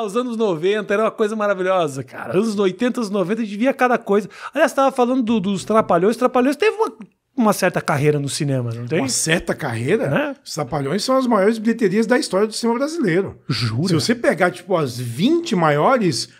Ah, os anos 90 era uma coisa maravilhosa, cara. Anos 80, anos 90, a gente via cada coisa. Aliás, estava falando do, dos Trapalhões. Trapalhões teve uma, uma, certa carreira no cinema, não tem? Uma certa carreira? Né? Os Trapalhões são as maiores bilheterias da história do cinema brasileiro. Jura? Se você pegar, tipo, as 20 maiores,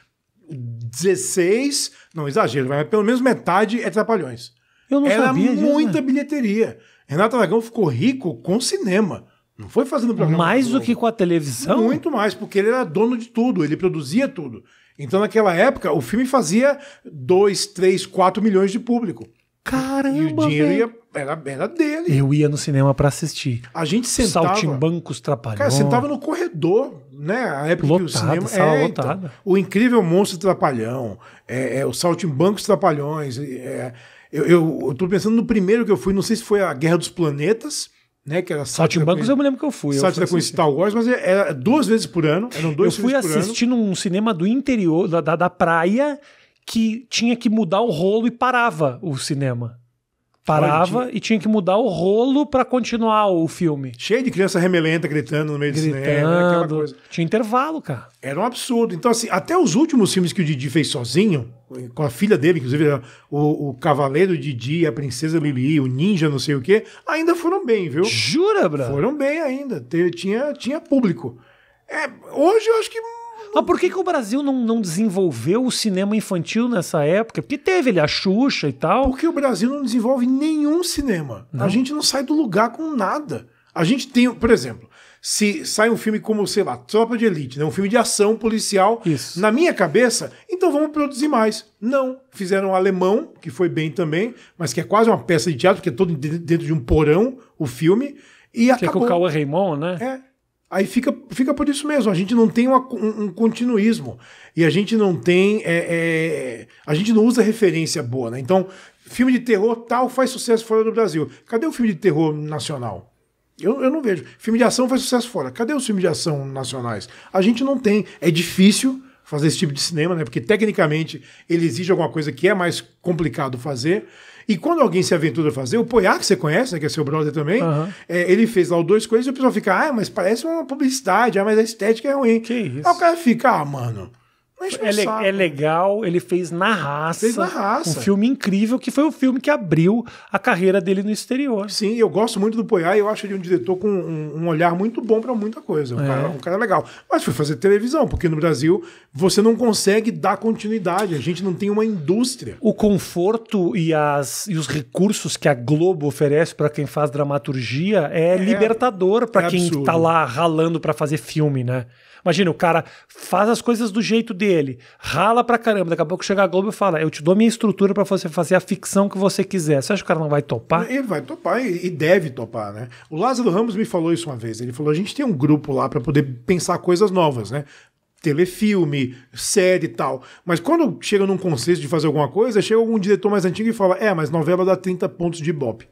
16, não exagero, mas pelo menos metade é Trapalhões. Eu não Era sabia muita né? bilheteria. Renato Aragão ficou rico com cinema. Não foi fazendo programa. Mais do que com a televisão? Muito mais, porque ele era dono de tudo, ele produzia tudo. Então, naquela época, o filme fazia 2, 3, 4 milhões de público. Caramba! E o dinheiro ia, era, era dele. Eu ia no cinema para assistir. A gente sentava. Saltimbancos Trapalhões. Cara, sentava no corredor, né? A época lotado, que o cinema. é, Então, o Incrível Monstro Trapalhão, é, é, o Saltimbancos Trapalhões. É, eu, eu, eu tô pensando no primeiro que eu fui, não sei se foi a Guerra dos Planetas né? Que era Saltimbancos eu me lembro que eu fui. Sátira com Star Wars, mas era é, é duas vezes por ano. Eram dois Eu fui assistindo um cinema do interior, da, da, da praia, que tinha que mudar o rolo e parava o cinema. Parava Olha, e tinha que mudar o rolo para continuar o filme. Cheio de criança remelenta gritando no meio gritando, do cinema, coisa. Tinha intervalo, cara. Era um absurdo. Então, assim, até os últimos filmes que o Didi fez sozinho, com a filha dele, inclusive, o, o Cavaleiro Didi, a Princesa Lili, o Ninja, não sei o quê, ainda foram bem, viu? Jura, Bra? Foram bem ainda. Tinha, tinha público. É, hoje eu acho que mas por que, que o Brasil não, não desenvolveu o cinema infantil nessa época? Porque teve ele, a Xuxa e tal. Porque o Brasil não desenvolve nenhum cinema. Não. A gente não sai do lugar com nada. A gente tem, por exemplo, se sai um filme como, sei lá, Tropa de Elite, né? um filme de ação policial, Isso. na minha cabeça, então vamos produzir mais. Não. Fizeram um Alemão, que foi bem também, mas que é quase uma peça de teatro, porque é todo dentro de um porão o filme. E que acabou. Que é com o Cauã Raymond, né? É. Aí fica, fica por isso mesmo. A gente não tem uma, um, um, continuismo. E a gente não tem. É, é, a gente não usa referência boa, né? Então, filme de terror tal faz sucesso fora do Brasil. Cadê o filme de terror nacional? Eu, eu não vejo. Filme de ação faz sucesso fora. Cadê os filmes de ação nacionais? A gente não tem. É difícil fazer esse tipo de cinema, né? Porque tecnicamente ele exige alguma coisa que é mais complicado fazer. E quando alguém se aventura a fazer, o Poiá, que você conhece, né, que é seu brother também, uhum. é, ele fez lá o dois coisas e o pessoal fica, ah, mas parece uma publicidade, ah, mas a estética é ruim. Que isso? Aí o cara fica, ah, mano, é, le é, legal, ele fez na raça. Fez na raça. Um filme incrível, que foi o filme que abriu a carreira dele no exterior. Sim, eu gosto muito do Poiá e eu acho ele um diretor com um, um olhar muito bom para muita coisa. Um, é. cara, um cara legal. Mas foi fazer televisão, porque no Brasil você não consegue dar continuidade, a gente não tem uma indústria. O conforto e, as, e os recursos que a Globo oferece para quem faz dramaturgia é, é libertador para é quem tá absurdo. tá lá ralando para fazer filme, né? Imagina, o cara faz as coisas do jeito dele ele, rala pra caramba, daqui a pouco chega a Globo e fala: Eu te dou minha estrutura para você fazer a ficção que você quiser. Você acha que o cara não vai topar? Ele vai topar e deve topar, né? O Lázaro Ramos me falou isso uma vez. Ele falou: a gente tem um grupo lá para poder pensar coisas novas, né? telefilme, série e tal. Mas quando chega num consenso de fazer alguma coisa, chega algum diretor mais antigo e fala: É, mas novela dá 30 pontos de ibope.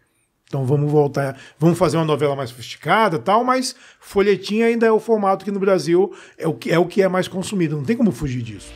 Então vamos voltar, vamos fazer uma novela mais sofisticada, tal, mas folhetim ainda é o formato que no Brasil é o que é, o que é mais consumido, não tem como fugir disso.